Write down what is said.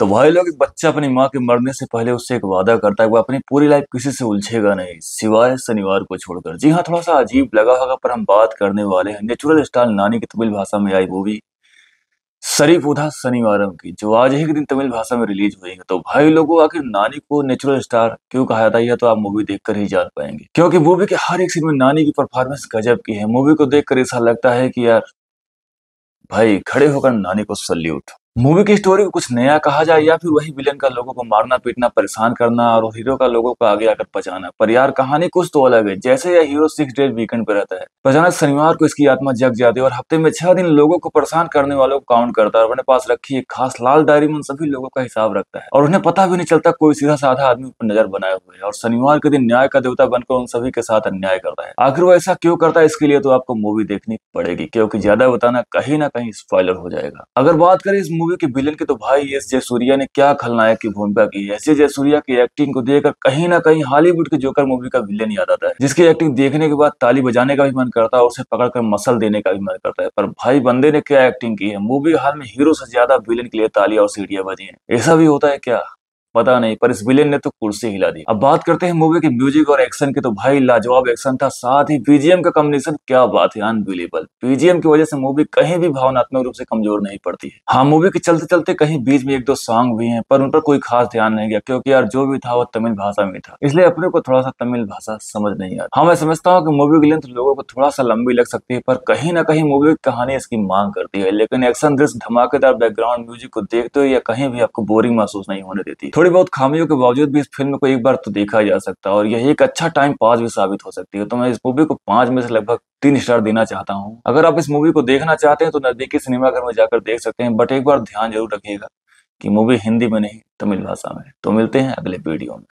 तो भाई लोग एक बच्चा अपनी माँ के मरने से पहले उससे एक वादा करता है वो अपनी पूरी लाइफ किसी से उलझेगा नहीं सिवाय शनिवार को छोड़कर जी हाँ थोड़ा सा अजीब लगा होगा पर हम बात करने वाले हैं नेचुरल स्टाइल नानी की तमिल भाषा में आई मूवी शरीफ उधा शनिवार की जो आज ही के दिन तमिल भाषा में रिलीज हुई है तो भाई लोगों आखिर नानी को नेचुरल स्टार क्यों कहा जाता है तो आप मूवी देखकर ही जान पाएंगे क्योंकि मूवी के हर एक सीन में नानी की परफॉर्मेंस गजब की है मूवी को देखकर ऐसा लगता है कि यार भाई खड़े होकर नानी को सल्यूट मूवी की स्टोरी को कुछ नया कहा जाए या फिर वही विलन का लोगों को मारना पीटना परेशान करना और हीरो का लोगों को आगे आकर पचाना पर यार कहानी कुछ तो अलग है जैसे यह हीरो सिक्स डेज वीकेंड पर रहता है अचानक शनिवार को इसकी आत्मा जग जाती है और हफ्ते में छह दिन लोगों को परेशान करने वालों को काउंट करता है और अपने पास रखी एक खास लाल डायरी में सभी लोगों का हिसाब रखता है और उन्हें पता भी नहीं चलता कोई सीधा साधा आदमी पर नजर बनाए हुए है और शनिवार के दिन न्याय का देवता बनकर उन सभी के साथ अन्याय करता है आखिर वो ऐसा क्यों करता है इसके लिए तो आपको मूवी देखनी पड़ेगी क्योंकि ज्यादा बताना कहीं ना कहीं स्पॉयलर हो जाएगा अगर बात करें इस मूवी मूवी के विलन के तो भाई एस जयसूर्या ने क्या खलनायक की भूमिका की है एस जयसूर्या की एक्टिंग को देखकर कहीं ना कहीं हॉलीवुड के जोकर मूवी का विलन याद आता है जिसकी एक्टिंग देखने के बाद ताली बजाने का भी मन करता है और उसे पकड़कर मसल देने का भी मन करता है पर भाई बंदे ने क्या एक्टिंग की है मूवी हाल में हीरो से ज्यादा विलन के लिए ताली और सीढ़ियां बजी है ऐसा भी होता है क्या पता नहीं पर इस विलेन ने तो कुर्सी हिला दी अब बात करते हैं मूवी के म्यूजिक और एक्शन की तो भाई लाजवाब एक्शन था साथ ही पीजीएम का कम्बिनेशन क्या बात है अनबिलीबल पीजीएम की वजह से मूवी कहीं भी भावनात्मक रूप से कमजोर नहीं पड़ती है हाँ मूवी के चलते चलते कहीं बीच में एक दो सॉन्ग भी है पर उन पर कोई खास ध्यान नहीं गया क्योंकि यार जो भी था वो तमिल भाषा में था इसलिए अपने को थोड़ा सा तमिल भाषा समझ नहीं आता हाँ मैं समझता हूँ की मूवी की लेंथ लोगों को थोड़ा सा लंबी लग सकती है पर कहीं ना कहीं मूवी की कहानी इसकी मांग करती है लेकिन एक्शन दृश्य धमाकेदार बैकग्राउंड म्यूजिक को देखते हुए या कहीं भी आपको बोरिंग महसूस नहीं होने देती थोड़ी बहुत खामियों के बावजूद भी इस फिल्म को एक बार तो देखा जा सकता है और यही एक अच्छा टाइम पास भी साबित हो सकती है तो मैं इस मूवी को पांच में से लगभग तीन स्टार देना चाहता हूँ अगर आप इस मूवी को देखना चाहते हैं तो नजदीकी सिनेमाघर में जाकर देख सकते हैं बट एक बार ध्यान जरूर रखिएगा कि मूवी हिंदी में नहीं तमिल भाषा में तो मिलते हैं अगले वीडियो में